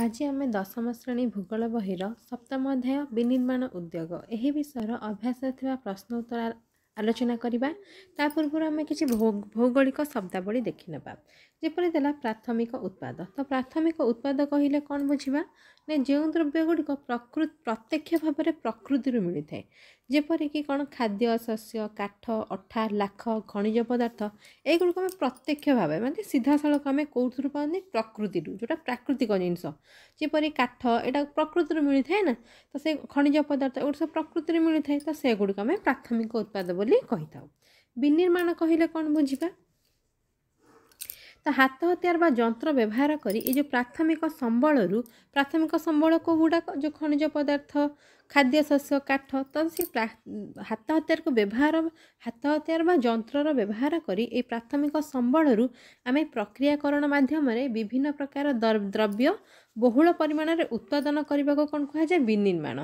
ଆଜି ଆମେ ଦଶମ ଶ୍ରେଣୀ ଭୂଗୋଳ ବହିର ସପ୍ତମ ଅଧ୍ୟାୟ ବିନିର୍ମାଣ ଉଦ୍ୟୋଗ ଏହି ବିଷୟର ଅଭ୍ୟାସ ଥିବା ପ୍ରଶ୍ନ ଉତ୍ତର ଆଲୋଚନା କରିବା ତା ପୂର୍ବରୁ ଆମେ କିଛି ଭୌଗୋଳିକ ଶବ୍ଦାବଳୀ ଦେଖିନେବା ଯେପରି ଦେଲା ପ୍ରାଥମିକ ଉତ୍ପାଦ ତ ପ୍ରାଥମିକ ଉତ୍ପାଦ କହିଲେ କ'ଣ ବୁଝିବା ନା ଯେଉଁ ଦ୍ରବ୍ୟଗୁଡ଼ିକ ପ୍ରକୃତି ପ୍ରତ୍ୟକ୍ଷ ଭାବରେ ପ୍ରକୃତିରୁ ମିଳିଥାଏ ଯେପରିକି କ'ଣ ଖାଦ୍ୟ ଶସ୍ୟ କାଠ ଅଠା ଲାଖ ଖଣିଜ ପଦାର୍ଥ ଏଗୁଡ଼ିକ ଆମେ ପ୍ରତ୍ୟକ୍ଷ ଭାବେ ମାନେ ସିଧାସଳଖ ଆମେ କେଉଁଥିରୁ ପାଉନି ପ୍ରକୃତିରୁ ଯେଉଁଟା ପ୍ରାକୃତିକ ଜିନିଷ ଯେପରି କାଠ ଏଇଟା ପ୍ରକୃତିରୁ ମିଳିଥାଏ ନା ତ ସେ ଖଣିଜ ପଦାର୍ଥ ଏଗୁଡ଼ିକ ସବୁ ପ୍ରକୃତିରୁ ମିଳିଥାଏ ତ ସେଗୁଡ଼ିକ ଆମେ ପ୍ରାଥମିକ ଉତ୍ପାଦ ବୋଲି କହିଥାଉ ବିନିର୍ମାଣ କହିଲେ କ'ଣ ବୁଝିବା ତ ହାତ ହତିଆର ବା ଯନ୍ତ୍ର ବ୍ୟବହାର କରି ଏ ଯେଉଁ ପ୍ରାଥମିକ ସମ୍ବଳରୁ ପ୍ରାଥମିକ ସମ୍ବଳ କେଉଁ ଗୁଡ଼ାକ ଯେଉଁ ଖଣିଜ ପଦାର୍ଥ ଖାଦ୍ୟଶସ୍ୟ କାଠ ତ ସେ ହାତ ହତିଆରକୁ ବ୍ୟବହାର ହାତ ହତିଆର ବା ଯନ୍ତ୍ରର ବ୍ୟବହାର କରି ଏହି ପ୍ରାଥମିକ ସମ୍ବଳରୁ ଆମେ ପ୍ରକ୍ରିୟାକରଣ ମାଧ୍ୟମରେ ବିଭିନ୍ନ ପ୍ରକାର ଦ୍ରବ୍ୟ ବହୁଳ ପରିମାଣରେ ଉତ୍ପାଦନ କରିବାକୁ କ'ଣ କୁହାଯାଏ ବିନିର୍ମାଣ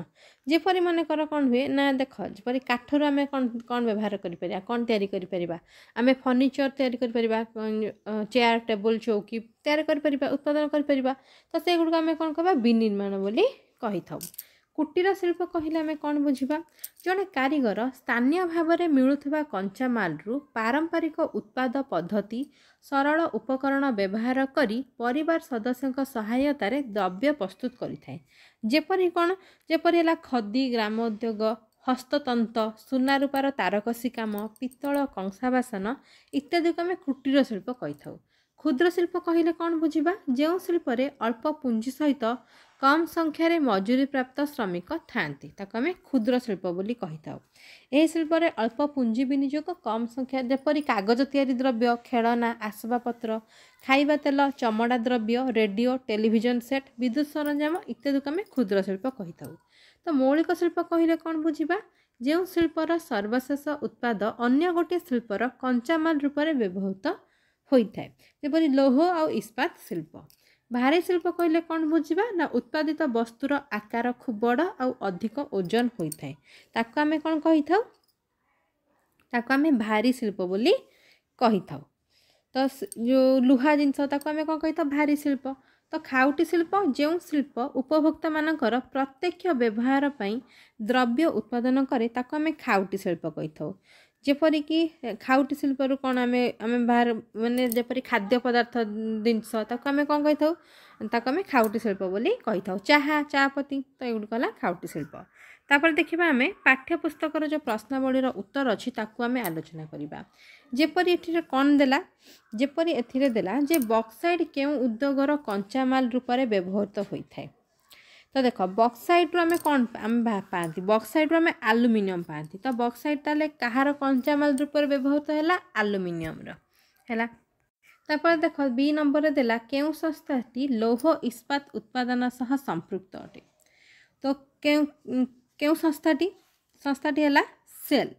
ଯେପରି ମନେକର କ'ଣ ହୁଏ ନା ଦେଖ ଯେପରି କାଠରୁ ଆମେ କ'ଣ କ'ଣ ବ୍ୟବହାର କରିପାରିବା କ'ଣ ତିଆରି କରିପାରିବା ଆମେ ଫର୍ଣ୍ଣିଚର୍ ତିଆରି କରିପାରିବା ଚେୟାର ଟେବୁଲ୍ ଚୌକି ତିଆରି କରିପାରିବା ଉତ୍ପାଦନ କରିପାରିବା ତ ସେଗୁଡ଼ିକୁ ଆମେ କ'ଣ କହିବା ବିନିର୍ମାଣ ବୋଲି କହିଥାଉ କୁଟୀର ଶିଳ୍ପ କହିଲେ ଆମେ କ'ଣ ବୁଝିବା ଜଣେ କାରିଗର ସ୍ଥାନୀୟ ଭାବରେ ମିଳୁଥିବା କଞ୍ଚାମାଲରୁ ପାରମ୍ପରିକ ଉତ୍ପାଦ ପଦ୍ଧତି ସରଳ ଉପକରଣ ବ୍ୟବହାର କରି ପରିବାର ସଦସ୍ୟଙ୍କ ସହାୟତାରେ ଦ୍ରବ୍ୟ ପ୍ରସ୍ତୁତ କରିଥାଏ ଯେପରି କ'ଣ ଯେପରି ହେଲା ଖଦି ଗ୍ରାମୋଦ୍ୟୋଗ ହସ୍ତତନ୍ତ ସୁନା ରୂପାର ତାରକସି କାମ ପିତ୍ତଳ କଂସା ବାସନ ଇତ୍ୟାଦିକୁ ଆମେ କୁଟୀର ଶିଳ୍ପ କହିଥାଉ କ୍ଷୁଦ୍ର ଶିଳ୍ପ କହିଲେ କ'ଣ ବୁଝିବା ଯେଉଁ ଶିଳ୍ପରେ ଅଳ୍ପ ପୁଞ୍ଜି ସହିତ କମ୍ ସଂଖ୍ୟାରେ ମଜୁରୀପ୍ରାପ୍ତ ଶ୍ରମିକ ଥାଆନ୍ତି ତାକୁ ଆମେ କ୍ଷୁଦ୍ର ଶିଳ୍ପ ବୋଲି କହିଥାଉ ଏହି ଶିଳ୍ପରେ ଅଳ୍ପ ପୁଞ୍ଜି ବିନିଯୋଗ କମ୍ ସଂଖ୍ୟା ଯେପରି କାଗଜ ତିଆରି ଦ୍ରବ୍ୟ ଖେଳନା ଆସବାବପତ୍ର ଖାଇବା ତେଲ ଚମଡ଼ା ଦ୍ରବ୍ୟ ରେଡ଼ିଓ ଟେଲିଭିଜନ ସେଟ୍ ବିଦ୍ୟୁତ ସରଞ୍ଜାମ ଇତ୍ୟାଦିକୁ ଆମେ କ୍ଷୁଦ୍ର ଶିଳ୍ପ କହିଥାଉ ତ ମୌଳିକ ଶିଳ୍ପ କହିଲେ କ'ଣ ବୁଝିବା ଯେଉଁ ଶିଳ୍ପର ସର୍ବଶେଷ ଉତ୍ପାଦ ଅନ୍ୟ ଗୋଟିଏ ଶିଳ୍ପର କଞ୍ଚାମାଲ ରୂପରେ ବ୍ୟବହୃତ ହୋଇଥାଏ ଯେପରି ଲୌହ ଆଉ ଇସ୍ପାତ ଶିଳ୍ପ ଭାରୀ ଶିଳ୍ପ କହିଲେ କ'ଣ ବୁଝିବା ନା ଉତ୍ପାଦିତ ବସ୍ତୁର ଆକାର ଖୁବ୍ ବଡ଼ ଆଉ ଅଧିକ ଓଜନ ହୋଇଥାଏ ତାକୁ ଆମେ କ'ଣ କହିଥାଉ ତାକୁ ଆମେ ଭାରୀ ଶିଳ୍ପ ବୋଲି କହିଥାଉ ତ ଯେଉଁ ଲୁହା ଜିନିଷ ତାକୁ ଆମେ କ'ଣ କହିଥାଉ ଭାରୀ ଶିଳ୍ପ ତ ଖାଉଟି ଶିଳ୍ପ ଯେଉଁ ଶିଳ୍ପ ଉପଭୋକ୍ତାମାନଙ୍କର ପ୍ରତ୍ୟକ୍ଷ ବ୍ୟବହାର ପାଇଁ ଦ୍ରବ୍ୟ ଉତ୍ପାଦନ କରେ ତାକୁ ଆମେ ଖାଉଟି ଶିଳ୍ପ କହିଥାଉ ଯେପରିକି ଖାଉଟି ଶିଳ୍ପରୁ କ'ଣ ଆମେ ଆମେ ବାହାର ମାନେ ଯେପରି ଖାଦ୍ୟ ପଦାର୍ଥ ଜିନିଷ ତାକୁ ଆମେ କ'ଣ କହିଥାଉ ତାକୁ ଆମେ ଖାଉଟି ଶିଳ୍ପ ବୋଲି କହିଥାଉ ଚାହା ଚା ପତି ତ ଏଗୁଡ଼ିକ ହେଲା ଖାଉଟି ଶିଳ୍ପ ତାପରେ ଦେଖିବା ଆମେ ପାଠ୍ୟପୁସ୍ତକର ଯେଉଁ ପ୍ରଶ୍ନାବଳୀର ଉତ୍ତର ଅଛି ତାକୁ ଆମେ ଆଲୋଚନା କରିବା ଯେପରି ଏଥିରେ କ'ଣ ଦେଲା ଯେପରି ଏଥିରେ ଦେଲା ଯେ ବକ୍ସାଇଡ଼୍ କେଉଁ ଉଦ୍ୟୋଗର କଞ୍ଚାମାଲ ରୂପରେ ବ୍ୟବହୃତ ହୋଇଥାଏ ତ ଦେଖ ବକ୍ସାଇଟ୍ରୁ ଆମେ କ'ଣ ଆମେ ପାଆନ୍ତି ବକ୍ସାଇଟ୍ରୁ ଆମେ ଆଲୁମିନିୟମ୍ ପାଆନ୍ତି ତ ବକ୍ସାଇଟ୍ ତାହେଲେ କାହାର କଞ୍ଚାମାଲ ରୂପରେ ବ୍ୟବହୃତ ହେଲା ଆଲୁମିନିୟମ୍ର ହେଲା ତାପରେ ଦେଖ ବି ନମ୍ବରରେ ଦେଲା କେଉଁ ସଂସ୍ଥାଟି ଲୌହ ଇସ୍ପାତ ଉତ୍ପାଦନ ସହ ସମ୍ପୃକ୍ତ ଅଟେ ତ କେଉଁ କେଉଁ ସଂସ୍ଥାଟି ସଂସ୍ଥାଟି ହେଲା ସେଲ୍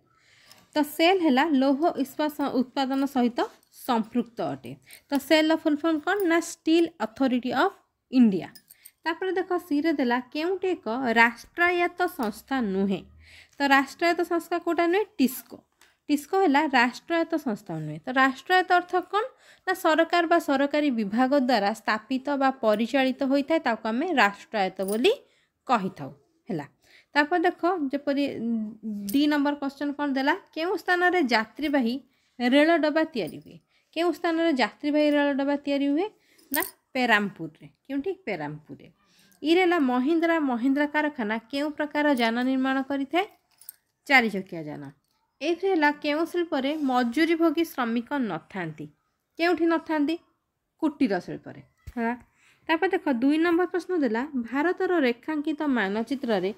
ତ ସେଲ୍ ହେଲା ଲୌହ ଇସ୍ପାତ ଉତ୍ପାଦନ ସହିତ ସମ୍ପୃକ୍ତ ଅଟେ ତ ସେଲ୍ର ଫୁଲ୍ ଫର୍ମ କ'ଣ ନା ଷ୍ଟିଲ୍ ଅଥରିଟି ଅଫ୍ ଇଣ୍ଡିଆ ତାପରେ ଦେଖ ସିରେ ଦେଲା କେଉଁଟି ଏକ ରାଷ୍ଟ୍ରାୟତ୍ତ ସଂସ୍ଥା ନୁହେଁ ତ ରାଷ୍ଟ୍ରାୟତ୍ତ ସଂସ୍ଥା କେଉଁଟା ନୁହେଁ ଟିସ୍କୋ ଟିସ୍କୋ ହେଲା ରାଷ୍ଟ୍ରାୟତ୍ତ ସଂସ୍ଥା ନୁହେଁ ତ ରାଷ୍ଟ୍ରାୟତ୍ତ ଅର୍ଥ କ'ଣ ନା ସରକାର ବା ସରକାରୀ ବିଭାଗ ଦ୍ୱାରା ସ୍ଥାପିତ ବା ପରିଚାଳିତ ହୋଇଥାଏ ତାକୁ ଆମେ ରାଷ୍ଟ୍ରାୟତ୍ତ ବୋଲି କହିଥାଉ ହେଲା ତାପରେ ଦେଖ ଯେପରି ଡି ନମ୍ବର କ୍ୱେଶ୍ଚନ୍ କ'ଣ ଦେଲା କେଉଁ ସ୍ଥାନରେ ଯାତ୍ରୀବାହୀ ରେଳ ଡବା ତିଆରି ହୁଏ କେଉଁ ସ୍ଥାନରେ ଯାତ୍ରୀବାହୀ ରେଳ ଡବା ତିଆରି ହୁଏ ନା পেরামপুরে କେଉଁଠି ପେରାମପୁରରେ ଇରେ ହେଲା ମହିନ୍ଦ୍ରା ମହିନ୍ଦ୍ରା କାରଖାନା କେଉଁ ପ୍ରକାର ଯାନ ନିର୍ମାଣ କରିଥାଏ ଚାରିଚକିଆ ଯାନ ଏଥିରେ ହେଲା କେଉଁ ଶିଳ୍ପରେ ମଜୁରୀ ଭୋଗୀ ଶ୍ରମିକ ନଥାନ୍ତି କେଉଁଠି ନଥାନ୍ତି କୁଟୀର ଶିଳ୍ପରେ ହେଲା ତାପରେ ଦେଖ ଦୁଇ ନମ୍ବର ପ୍ରଶ୍ନ ଦେଲା ଭାରତର ରେଖାଙ୍କିତ ମାନଚିତ୍ରରେ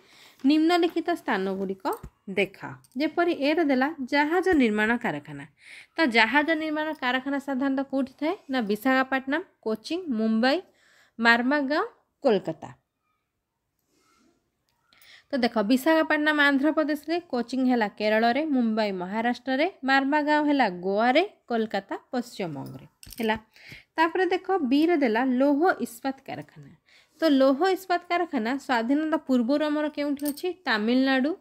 ନିମ୍ନଲିଖିତ ସ୍ଥାନ ଗୁଡ଼ିକ ଦେଖ ଯେପରି ଏର ଦେଲା ଜାହାଜ ନିର୍ମାଣ କାରଖାନା ତ ଜାହାଜ ନିର୍ମାଣ କାରଖାନା ସାଧାରଣତଃ କେଉଁଠି ଥାଏ ନା ବିଶାଖାପାଟନମ୍ କୋଚିଂ ମୁମ୍ବାଇ ମାର୍ମାଗାଓଁ କୋଲକାତା ତ ଦେଖ ବିଶାଖାପାଟନାମ ଆନ୍ଧ୍ରପ୍ରଦେଶରେ କୋଚିଂ ହେଲା କେରଳରେ ମୁମ୍ବାଇ ମହାରାଷ୍ଟ୍ରରେ ମାର୍ମାଗାଓଁ ହେଲା ଗୋଆରେ କୋଲକାତା ପଶ୍ଚିମବଙ୍ଗରେ ହେଲା ତାପରେ ଦେଖ ବିରେ ଦେଲା ଲୌହ ଇସ୍ପାତ କାରଖାନା ତ ଲୌହ ଇସ୍ପାତ କାରଖାନା ସ୍ୱାଧୀନତା ପୂର୍ବରୁ ଆମର କେଉଁଠି ଅଛି ତାମିଲନାଡ଼ୁ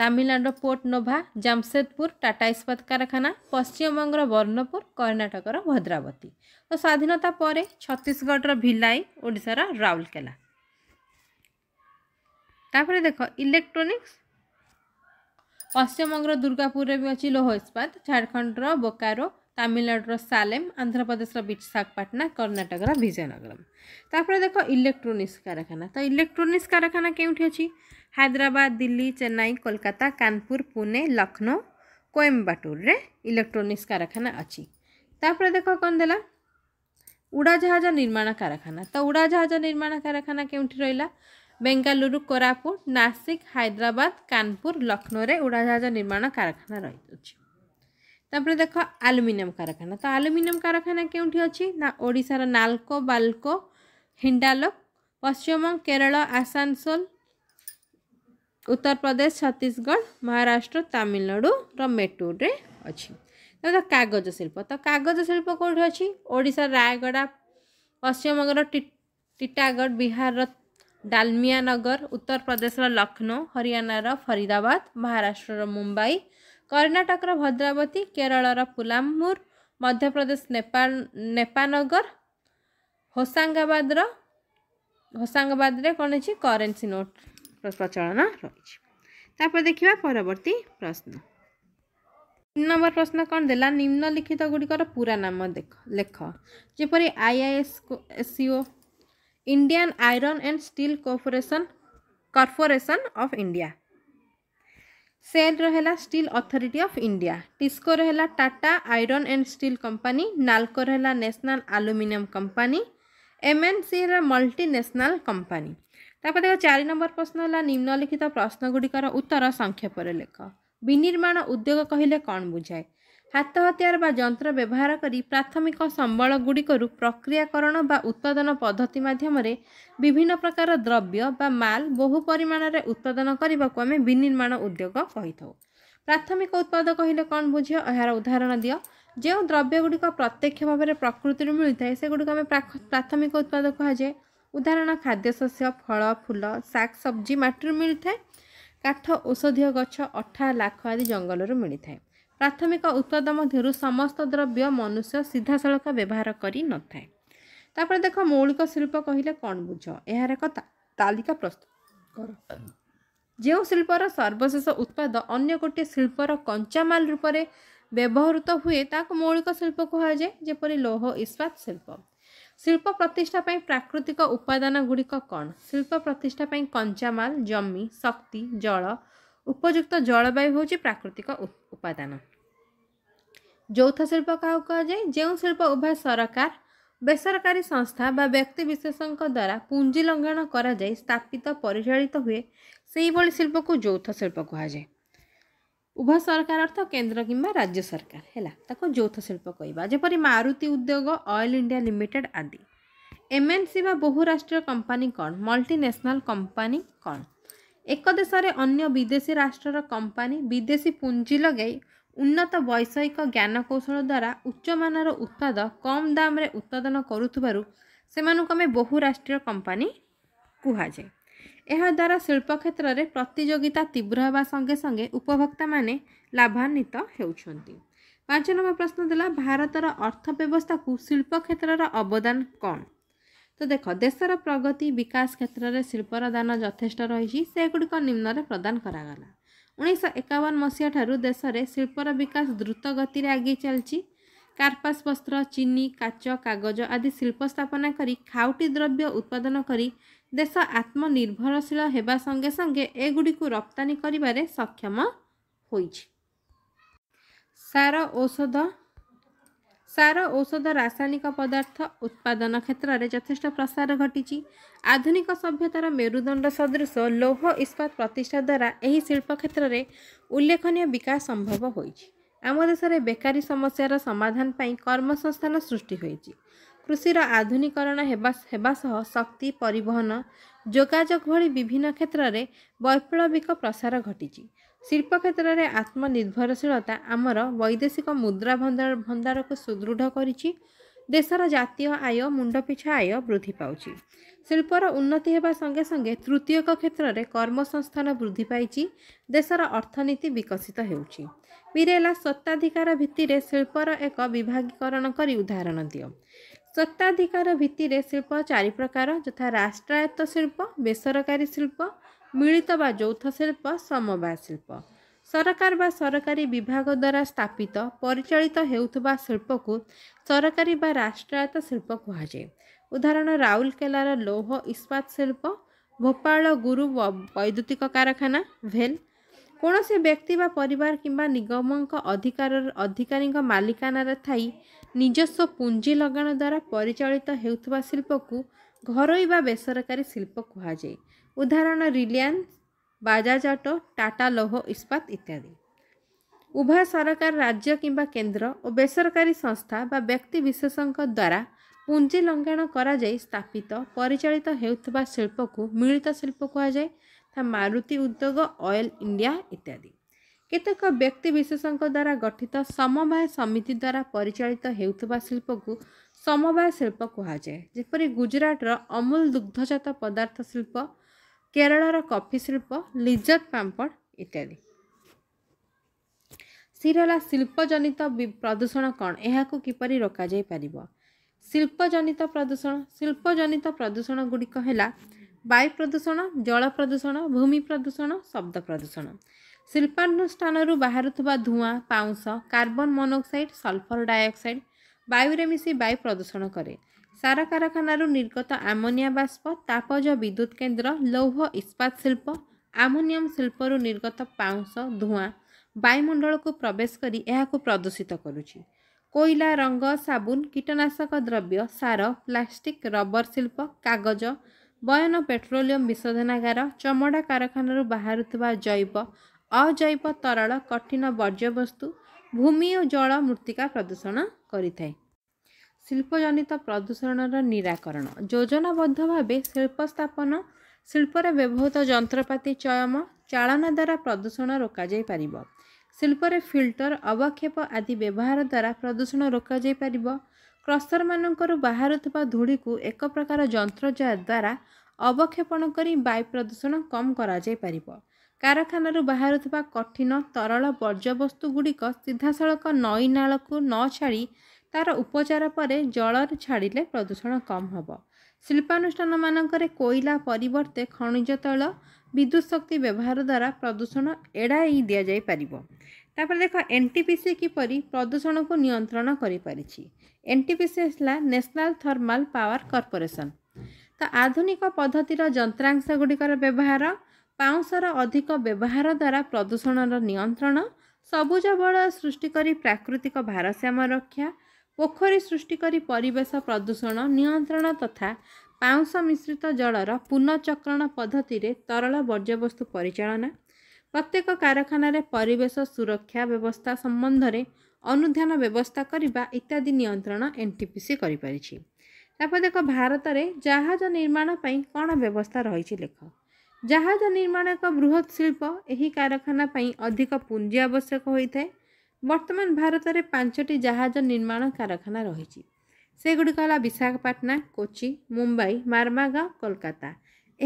ତାମିଲନାଡ଼ୁର ପୋର୍ଟ ନୋଭା ଜାମସେଦପୁର ଟାଟା ଇସ୍ପାତ କାରଖାନା ପଶ୍ଚିମବଙ୍ଗର ବର୍ଣ୍ଣପୁର କର୍ଣ୍ଣାଟକର ଭଦ୍ରାବତୀ ଓ ସ୍ୱାଧୀନତା ପରେ ଛତିଶଗଡ଼ର ଭିଲାଇ ଓଡ଼ିଶାର ରାଉରକେଲା ତାପରେ ଦେଖ ଇଲେକ୍ଟ୍ରୋନିକ୍ସ ପଶ୍ଚିମବଙ୍ଗର ଦୁର୍ଗାପୁରରେ ବି ଅଛି ଲୌହ ଇସ୍ପାତ ଝାଡ଼ଖଣ୍ଡର ବୋକାରୋ तामिलनाडुर सालेम आंध्र प्रदेश विशाखापाटना कर्णाटक विजयनगरम ताप देख इलेक्ट्रोनिक्स कारखाना तो इलेक्ट्रोनिक्स कारखाना के हाइद्राबाद दिल्ली चेन्नई कोलकाता कानपुर पुणे लक्षण कोयम्बाटूर में इलेक्ट्रोनिक्स कारखाना अच्छी देख कौन दे उड़ाजहाज निर्माण कारखाना तो उड़ाजहाज निर्माण कारखाना के बेंगालुरु कोरापुट नासिक हैदराबाद कानपुर लक्षण में उड़ाजहाज निर्माण कारखाना रही ତାପରେ ଦେଖ ଆଲୁମିନିୟମ କାରଖାନା ତ ଆଲୁମିନିୟମ କାରଖାନା କେଉଁଠି ଅଛି ନା ଓଡ଼ିଶାର ନାଲକୋ ବାଲକୋ ହିଣ୍ଡାଲୋ ପଶ୍ଚିମବଙ୍ଗ କେରଳ ଆସାନସୋଲ ଉତ୍ତରପ୍ରଦେଶ ଛତିଶଗଡ଼ ମହାରାଷ୍ଟ୍ର ତାମିଲନାଡ଼ୁର ମେଟୁରରେ ଅଛି ତାପରେ କାଗଜ ଶିଳ୍ପ ତ କାଗଜ ଶିଳ୍ପ କେଉଁଠି ଅଛି ଓଡ଼ିଶାର ରାୟଗଡ଼ା ପଶ୍ଚିମବଙ୍ଗର ଟିଟାଗଡ଼ ବିହାରର ଡାଲମିଆ ନଗର ଉତ୍ତରପ୍ରଦେଶର ଲକ୍ଷ୍ନୌ ହରିୟାଣାର ଫରିଦାବାଦ ମହାରାଷ୍ଟ୍ରର ମୁମ୍ବାଇ କର୍ଣ୍ଣାଟକର ଭଦ୍ରାବତୀ କେରଳର ପୁଲାମୁର ମଧ୍ୟପ୍ରଦେଶ ନେପାନଗର ହୋସାଙ୍ଗାବାଦର ହୋସାଙ୍ଗାବାଦରେ କ'ଣ ଅଛି କରେନ୍ସି ନୋଟ୍ ପ୍ରଚଳନ ରହିଛି ତାପରେ ଦେଖିବା ପରବର୍ତ୍ତୀ ପ୍ରଶ୍ନ ତିନି ନମ୍ବର ପ୍ରଶ୍ନ କ'ଣ ଦେଲା ନିମ୍ନଲିଖିତ ଗୁଡ଼ିକର ପୁରା ନାମ ଦେଖ ଲେଖ ଯେପରି IISCO Indian Iron and Steel Corporation Corporation of India SAIL रहा Steel Authority of India TISCO रहा Tata Iron and Steel Company NALCO रहा National Aluminium Company MNC multinational company ତାପରେ ଦେଖ ଚାରି ନମ୍ବର ପ୍ରଶ୍ନ ହେଲା ନିମ୍ନଲିଖିତ ପ୍ରଶ୍ନଗୁଡ଼ିକର ଉତ୍ତର ସଂକ୍ଷେପରେ ଲେଖ ବିନିର୍ମାଣ ଉଦ୍ୟୋଗ କହିଲେ କ'ଣ ବୁଝାଏ ହାତ ହତିଆର ବା ଯନ୍ତ୍ର ବ୍ୟବହାର କରି ପ୍ରାଥମିକ ସମ୍ବଳ ଗୁଡ଼ିକରୁ ପ୍ରକ୍ରିୟାକରଣ ବା ଉତ୍ପାଦନ ପଦ୍ଧତି ମାଧ୍ୟମରେ ବିଭିନ୍ନ ପ୍ରକାର ଦ୍ରବ୍ୟ ବା ମାଲ ବହୁ ପରିମାଣରେ ଉତ୍ପାଦନ କରିବାକୁ ଆମେ ବିନିର୍ମାଣ ଉଦ୍ୟୋଗ କହିଥାଉ ପ୍ରାଥମିକ ଉତ୍ପାଦ କହିଲେ କ'ଣ ବୁଝିବ ଏହାର ଉଦାହରଣ ଦିଅ ଯେଉଁ ଦ୍ରବ୍ୟ ଗୁଡ଼ିକ ପ୍ରତ୍ୟକ୍ଷ ଭାବରେ ପ୍ରକୃତିରୁ ମିଳିଥାଏ ସେଗୁଡ଼ିକୁ ଆମେ ପ୍ରାଥମିକ ଉତ୍ପାଦ କୁହାଯାଏ ଉଦାହରଣ ଖାଦ୍ୟଶସ୍ୟ ଫଳ ଫୁଲ ଶାଗ ସବ୍ଜି ମାଟିରୁ ମିଳିଥାଏ କାଠ ଔଷଧୀୟ ଗଛ ଅଠା ଲାଖ ଆଦି ଜଙ୍ଗଲରୁ ମିଳିଥାଏ ପ୍ରାଥମିକ ଉତ୍ପାଦ ମଧ୍ୟରୁ ସମସ୍ତ ଦ୍ରବ୍ୟ ମନୁଷ୍ୟ ସିଧାସଳଖ ବ୍ୟବହାର କରିନଥାଏ ତାପରେ ଦେଖ ମୌଳିକ ଶିଳ୍ପ କହିଲେ କ'ଣ ବୁଝ ଏହାର ଏକ ତାଲିକା ପ୍ରସ୍ତୁତ କର ଯେଉଁ ଶିଳ୍ପର ସର୍ବଶେଷ ଉତ୍ପାଦ ଅନ୍ୟ ଗୋଟିଏ ଶିଳ୍ପର କଞ୍ଚାମାଲ ରୂପରେ ବ୍ୟବହୃତ ହୁଏ ତାହାକୁ ମୌଳିକ ଶିଳ୍ପ କୁହାଯାଏ ଯେପରି ଲୌହ ଇସ୍ପାତ ଶିଳ୍ପ ଶିଳ୍ପ ପ୍ରତିଷ୍ଠା ପାଇଁ ପ୍ରାକୃତିକ ଉପାଦାନ ଗୁଡ଼ିକ କ'ଣ ଶିଳ୍ପ ପ୍ରତିଷ୍ଠା ପାଇଁ କଞ୍ଚାମାଲ ଜମି ଶକ୍ତି ଜଳ ଉପଯୁକ୍ତ ଜଳବାୟୁ ହେଉଛି ପ୍ରାକୃତିକ ଉପାଦାନ ଯୌଥଶିଳ୍ପ କାହାକୁ କୁହାଯାଏ ଯେଉଁ ଶିଳ୍ପ ଉଭୟ ସରକାର ବେସରକାରୀ ସଂସ୍ଥା ବା ବ୍ୟକ୍ତିବିଶେଷଙ୍କ ଦ୍ୱାରା ପୁଞ୍ଜି ଲଙ୍ଘନ କରାଯାଇ ସ୍ଥାପିତ ପରିଚାଳିତ ହୁଏ ସେହିଭଳି ଶିଳ୍ପକୁ ଯୌଥ ଶିଳ୍ପ କୁହାଯାଏ ଉଭୟ ସରକାର ଅର୍ଥ କେନ୍ଦ୍ର କିମ୍ବା ରାଜ୍ୟ ସରକାର ହେଲା ତାକୁ ଯୌଥ ଶିଳ୍ପ କହିବା ଯେପରି Maruti Udyog Oil India Limited ଆଦି ଏମ୍ଏନ୍ସି ବା ବହୁରାଷ୍ଟ୍ରୀୟ କମ୍ପାନୀ କ'ଣ ମଲ୍ଟିନ୍ୟାସନାଲ୍ କମ୍ପାନୀ କ'ଣ ଏକ ଦେଶରେ ଅନ୍ୟ ବିଦେଶୀ ରାଷ୍ଟ୍ରର କମ୍ପାନୀ ବିଦେଶୀ ପୁଞ୍ଜି ଲଗାଇ ଉନ୍ନତ ବୈଷୟିକ ଜ୍ଞାନକୌଶଳ ଦ୍ୱାରା ଉଚ୍ଚମାନର ଉତ୍ପାଦ କମ୍ ଦାମ୍ରେ ଉତ୍ପାଦନ କରୁଥିବାରୁ ସେମାନଙ୍କୁ ଆମେ ବହୁରାଷ୍ଟ୍ରୀୟ କମ୍ପାନୀ କୁହାଯାଏ ଏହାଦ୍ୱାରା ଶିଳ୍ପ କ୍ଷେତ୍ରରେ ପ୍ରତିଯୋଗିତା ତୀବ୍ର ହେବା ସଙ୍ଗେ ସଙ୍ଗେ ଉପଭୋକ୍ତାମାନେ ଲାଭାନ୍ୱିତ ହେଉଛନ୍ତି ପାଞ୍ଚ ନମ୍ବର ପ୍ରଶ୍ନ ଦେଲା ଭାରତର ଅର୍ଥ ବ୍ୟବସ୍ଥାକୁ ଶିଳ୍ପ କ୍ଷେତ୍ରର ଅବଦାନ କ'ଣ ତ ଦେଖ ଦେଶର ପ୍ରଗତି ବିକାଶ କ୍ଷେତ୍ରରେ ଶିଳ୍ପର ଦାନ ଯଥେଷ୍ଟ ରହିଛି ସେଗୁଡ଼ିକ ନିମ୍ନରେ ପ୍ରଦାନ କରାଗଲା ଉଣେଇଶହ ଏକାବନ ମସିହା ଠାରୁ ଦେଶରେ ଶିଳ୍ପର ବିକାଶ ଦ୍ରୁତ ଗତିରେ ଆଗେଇ ଚାଲିଛି କାର୍ପାସ ବସ୍ତ୍ର ଚିନି କାଚ କାଗଜ ଆଦି ଶିଳ୍ପ ସ୍ଥାପନା କରି ଖାଉଟି ଦ୍ରବ୍ୟ ଉତ୍ପାଦନ କରି ଦେଶ ଆତ୍ମନିର୍ଭରଶୀଳ ହେବା ସଙ୍ଗେ ସଙ୍ଗେ ଏଗୁଡ଼ିକୁ ରପ୍ତାନୀ କରିବାରେ ସକ୍ଷମ ହୋଇଛି ସାର ଔଷଧ ସାର ଔଷଧ ରାସାୟନିକ ପଦାର୍ଥ ଉତ୍ପାଦନ କ୍ଷେତ୍ରରେ ଯଥେଷ୍ଟ ପ୍ରସାର ଘଟିଛି ଆଧୁନିକ ସଭ୍ୟତାର ମେରୁଦଣ୍ଡ ସଦୃଶ ଲୌହ ଇସ୍ପାତ ପ୍ରତିଷ୍ଠା ଦ୍ୱାରା ଏହି ଶିଳ୍ପ କ୍ଷେତ୍ରରେ ଉଲ୍ଲେଖନୀୟ ବିକାଶ ସମ୍ଭବ ହୋଇଛି ଆମ ଦେଶରେ ବେକାରୀ ସମସ୍ୟାର ସମାଧାନ ପାଇଁ କର୍ମସଂସ୍ଥାନ ସୃଷ୍ଟି ହୋଇଛି କୃଷିର ଆଧୁନିକରଣ ହେବା ହେବା ସହ ଶକ୍ତି ପରିବହନ ଯୋଗାଯୋଗ ଭଳି ବିଭିନ୍ନ କ୍ଷେତ୍ରରେ ବୈପ୍ଳବିକ ପ୍ରସାର ଘଟିଛି ଶିଳ୍ପ କ୍ଷେତ୍ରରେ ଆତ୍ମନିର୍ଭରଶୀଳତା ଆମର ବୈଦେଶିକ ମୁଦ୍ରା ଭଣ୍ଡାର ଭଣ୍ଡାରକୁ ସୁଦୃଢ଼ କରିଛି ଦେଶର ଜାତୀୟ ଆୟ ମୁଣ୍ଡପିଛା ଆୟ ବୃଦ୍ଧି ପାଉଛି ଶିଳ୍ପର ଉନ୍ନତି ହେବା ସଙ୍ଗେ ସଙ୍ଗେ ତୃତୀୟକ କ୍ଷେତ୍ରରେ କର୍ମସଂସ୍ଥାନ ବୃଦ୍ଧି ପାଇଛି ଦେଶର ଅର୍ଥନୀତି ବିକଶିତ ହେଉଛି ବିରେଲା ସତ୍ତାଧିକାର ଭିତ୍ତିରେ ଶିଳ୍ପର ଏକ ବିଭାଗୀକରଣ କରି ଉଦାହରଣ ଦିଅ ସତ୍ତାଧିକାର ଭିତ୍ତିରେ ଶିଳ୍ପ ଚାରି ପ୍ରକାର ଯଥା ରାଷ୍ଟ୍ରାୟତ୍ତ ଶିଳ୍ପ ବେସରକାରୀ ଶିଳ୍ପ ମିଳିତ ବା ଯୌଥ ଶିଳ୍ପ ସମବାୟ ଶିଳ୍ପ ସରକାର ବା ସରକାରୀ ବିଭାଗ ଦ୍ୱାରା ସ୍ଥାପିତ ପରିଚାଳିତ ହେଉଥିବା ଶିଳ୍ପକୁ ସରକାରୀ ବା ରାଷ୍ଟ୍ରାୟତ୍ତ ଶିଳ୍ପ କୁହାଯାଏ ଉଦାହରଣ ରାଉରକେଲାର ଲୌହ ଇସ୍ପାତ ଶିଳ୍ପ ଭୋପାଳ ଗୁରୁ ବୈଦ୍ୟୁତିକ କାରଖାନା ଭେଲ୍ କୌଣସି ବ୍ୟକ୍ତି ବା ପରିବାର କିମ୍ବା ନିଗମଙ୍କ ଅଧିକାର ଅଧିକାରୀଙ୍କ ମାଲିକାନାରେ ଥାଇ ନିଜସ୍ୱ ପୁଞ୍ଜି ଲଗାଣ ଦ୍ୱାରା ପରିଚାଳିତ ହେଉଥିବା ଶିଳ୍ପକୁ ଘରୋଇ ବା ବେସରକାରୀ ଶିଳ୍ପ କୁହାଯାଏ ଉଦାହରଣ ରିଲିଆନ୍ସ ବାଜାଜ ଅଟୋ ଟାଟା ଲୌହ ଇସ୍ପାତ ଇତ୍ୟାଦି ଉଭୟ ସରକାର ରାଜ୍ୟ କିମ୍ବା କେନ୍ଦ୍ର ଓ ବେସରକାରୀ ସଂସ୍ଥା ବା ବ୍ୟକ୍ତିବିଶେଷଙ୍କ ଦ୍ୱାରା ପୁଞ୍ଜି ଲଙ୍ଗାଣ କରାଯାଇ ସ୍ଥାପିତ ପରିଚାଳିତ ହେଉଥିବା ଶିଳ୍ପକୁ ମିଳିତ ଶିଳ୍ପ କୁହାଯାଏ ତା ମାରୁତି ଉଦ୍ୟୋଗ ଅଏଲ୍ ଇଣ୍ଡିଆ ଇତ୍ୟାଦି କେତେକ ବ୍ୟକ୍ତିବିଶେଷଙ୍କ ଦ୍ୱାରା ଗଠିତ ସମବାୟ ସମିତି ଦ୍ୱାରା ପରିଚାଳିତ ହେଉଥିବା ଶିଳ୍ପକୁ ସମବାୟ ଶିଳ୍ପ କୁହାଯାଏ ଯେପରି ଗୁଜୁରାଟର ଅମୁଲ ଦୁଗ୍ଧଜାତ ପଦାର୍ଥ ଶିଳ୍ପ କେରଳର କଫି ଶିଳ୍ପ ଲିଜତ ପାମ୍ପଡ଼ ଇତ୍ୟାଦି ସିର ହେଲା ଶିଳ୍ପ ଜନିତ ପ୍ରଦୂଷଣ କ'ଣ ଏହାକୁ କିପରି ରୋକାଯାଇ ପାରିବ ଜନିତ ପ୍ରଦୂଷଣ ଶିଳ୍ପଜନିତ ପ୍ରଦୂଷଣ ଗୁଡ଼ିକ ହେଲା ବାୟୁ ପ୍ରଦୂଷଣ ଜଳ ପ୍ରଦୂଷଣ ଭୂମି ପ୍ରଦୂଷଣ ଶବ୍ଦ ପ୍ରଦୂଷଣ ଶିଳ୍ପାନୁଷ୍ଠାନରୁ ବାହାରୁଥିବା ଧୂଆଁ ପାଉଁଶ କାର୍ବନ ମନୋକ୍ସାଇଡ଼୍ ସଲଫର ଡାଇଅକ୍ସାଇଡ଼ ବାୟୁରେ ମିଶି ବାୟୁ ପ୍ରଦୂଷଣ କରେ ସାର କାରଖାନାରୁ ନିର୍ଗତ ଆମୋନିଆ ବାଷ୍ପ ତାପଜ ବିଦ୍ୟୁତ କେନ୍ଦ୍ର ଲୌହ ଇସ୍ପାତ ଶିଳ୍ପ ଆମୋନିୟମ ଶିଳ୍ପରୁ ନିର୍ଗତ ପାଉଁଶ ଧୂଆଁ ବାୟୁମଣ୍ଡଳକୁ ପ୍ରବେଶ କରି ଏହାକୁ ପ୍ରଦୂଷିତ କରୁଛି କୋଇଲା ରଙ୍ଗ ସାବୁନ କୀଟନାଶକ ଦ୍ରବ୍ୟ ସାର ପ୍ଲାଷ୍ଟିକ୍ ରବର ଶିଳ୍ପ କାଗଜ ବୟନ ପେଟ୍ରୋଲିୟମ ବିଶୋଧନାଗାର ଚମଡ଼ା କାରଖାନାରୁ ବାହାରୁଥିବା ଜୈବ ଅଜୈବ ତରଳ କଠିନ ବର୍ଜ୍ୟବସ୍ତୁ ଭୂମି ଓ ଜଳ ମୃତ୍ତିକା ପ୍ରଦୂଷଣ କରିଥାଏ ଶିଳ୍ପଜନିତ ପ୍ରଦୂଷଣର ନିରାକରଣ ଯୋଜନାବଦ୍ଧ ଭାବେ ଶିଳ୍ପ ସ୍ଥାପନ ଶିଳ୍ପରେ ବ୍ୟବହୃତ ଯନ୍ତ୍ରପାତି ଚୟମ ଚାଳନା ଦ୍ୱାରା ପ୍ରଦୂଷଣ ରୋକାଯାଇପାରିବ ଶିଳ୍ପରେ ଫିଲ୍ଟର ଅବକ୍ଷେପ ଆଦି ବ୍ୟବହାର ଦ୍ୱାରା ପ୍ରଦୂଷଣ ରୋକାଯାଇପାରିବ କ୍ରସରମାନଙ୍କରୁ ବାହାରୁଥିବା ଧୂଳିକୁ ଏକ ପ୍ରକାର ଯନ୍ତ୍ର ଦ୍ୱାରା ଅବକ୍ଷେପଣ କରି ବାୟୁ ପ୍ରଦୂଷଣ କମ୍ କରାଯାଇପାରିବ କାରଖାନାରୁ ବାହାରୁଥିବା କଠିନ ତରଳ ବର୍ଜ୍ୟବସ୍ତୁଗୁଡ଼ିକ ସିଧାସଳଖ ନଈ ନାଳକୁ ନ ଛାଡ଼ି ତା'ର ଉପଚାର ପରେ ଜଳରେ ଛାଡ଼ିଲେ ପ୍ରଦୂଷଣ କମ୍ ହେବ ଶିଳ୍ପାନୁଷ୍ଠାନମାନଙ୍କରେ କୋଇଲା ପରିବର୍ତ୍ତେ ଖଣିଜ ତୈଳ ବିଦ୍ୟୁତ୍ ଶକ୍ତି ବ୍ୟବହାର ଦ୍ୱାରା ପ୍ରଦୂଷଣ ଏଡ଼ାଇ ଦିଆଯାଇପାରିବ ତାପରେ ଦେଖ ଏନ୍ ଟି ପି ସି କିପରି ପ୍ରଦୂଷଣକୁ ନିୟନ୍ତ୍ରଣ କରିପାରିଛି ଏନ୍ ଟି ପି ସି ହେଲା ନ୍ୟାସନାଲ୍ ଥର୍ମାଲ୍ ପାୱାର କର୍ପୋରେସନ୍ ତ ଆଧୁନିକ ପଦ୍ଧତିର ଯନ୍ତ୍ରାଂଶ ଗୁଡ଼ିକର ବ୍ୟବହାର ପାଉଁଶର ଅଧିକ ବ୍ୟବହାର ଦ୍ୱାରା ପ୍ରଦୂଷଣର ନିୟନ୍ତ୍ରଣ ସବୁଜ ବଳ ସୃଷ୍ଟି କରି ପ୍ରାକୃତିକ ଭାରସାମ୍ୟ ରକ୍ଷା ପୋଖରୀ ସୃଷ୍ଟି କରି ପରିବେଶ ପ୍ରଦୂଷଣ ନିୟନ୍ତ୍ରଣ ତଥା ପାଉଁଶ ମିଶ୍ରିତ ଜଳର ପୁନଃଚକ୍ରଣ ପଦ୍ଧତିରେ ତରଳ ବର୍ଜ୍ୟବସ୍ତୁ ପରିଚାଳନା ପ୍ରତ୍ୟେକ କାରଖାନାରେ ପରିବେଶ ସୁରକ୍ଷା ବ୍ୟବସ୍ଥା ସମ୍ବନ୍ଧରେ ଅନୁଧ୍ୟାନ ବ୍ୟବସ୍ଥା କରିବା ଇତ୍ୟାଦି ନିୟନ୍ତ୍ରଣ ଏନ୍ ଟି ପି ସି କରିପାରିଛି ତାପରେ ଦେଖ ଭାରତରେ ଜାହାଜ ନିର୍ମାଣ ପାଇଁ କ'ଣ ବ୍ୟବସ୍ଥା ରହିଛି ଲେଖ ଜାହାଜ ନିର୍ମାଣ ଏକ ବୃହତ୍ ଶିଳ୍ପ ଏହି କାରଖାନା ପାଇଁ ଅଧିକ ପୁଞ୍ଜି ଆବଶ୍ୟକ ହୋଇଥାଏ ବର୍ତ୍ତମାନ ଭାରତରେ ପାଞ୍ଚଟି ଜାହାଜ ନିର୍ମାଣ କାରଖାନା ରହିଛି ସେଗୁଡ଼ିକ ହେଲା ବିଶାଖାପାଟନା କୋଚି ମୁମ୍ବାଇ ମାର୍ମାଗାଓ କୋଲକାତା